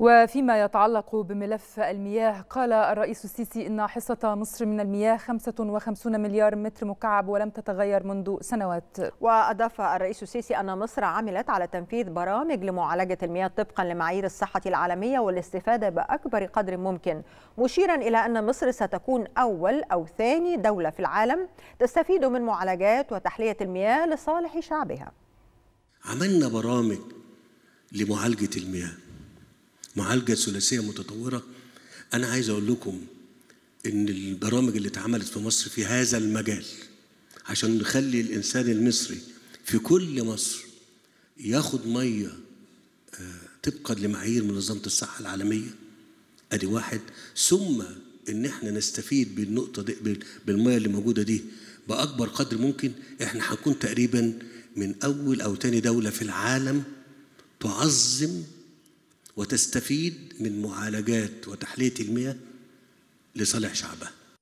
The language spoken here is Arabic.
وفيما يتعلق بملف المياه قال الرئيس السيسي إن حصة مصر من المياه 55 مليار متر مكعب ولم تتغير منذ سنوات وأضاف الرئيس السيسي أن مصر عملت على تنفيذ برامج لمعالجة المياه طبقا لمعايير الصحة العالمية والاستفادة بأكبر قدر ممكن مشيرا إلى أن مصر ستكون أول أو ثاني دولة في العالم تستفيد من معالجات وتحلية المياه لصالح شعبها عملنا برامج لمعالجة المياه معالجه ثلاثيه متطوره انا عايز اقول لكم ان البرامج اللي اتعملت في مصر في هذا المجال عشان نخلي الانسان المصري في كل مصر ياخد ميه آه، طبقا لمعايير منظمه الصحه العالميه ادي واحد ثم ان احنا نستفيد بالنقطه دي بالميه اللي موجوده دي باكبر قدر ممكن احنا هنكون تقريبا من اول او تاني دوله في العالم تعظم وتستفيد من معالجات وتحلية المياه لصالح شعبها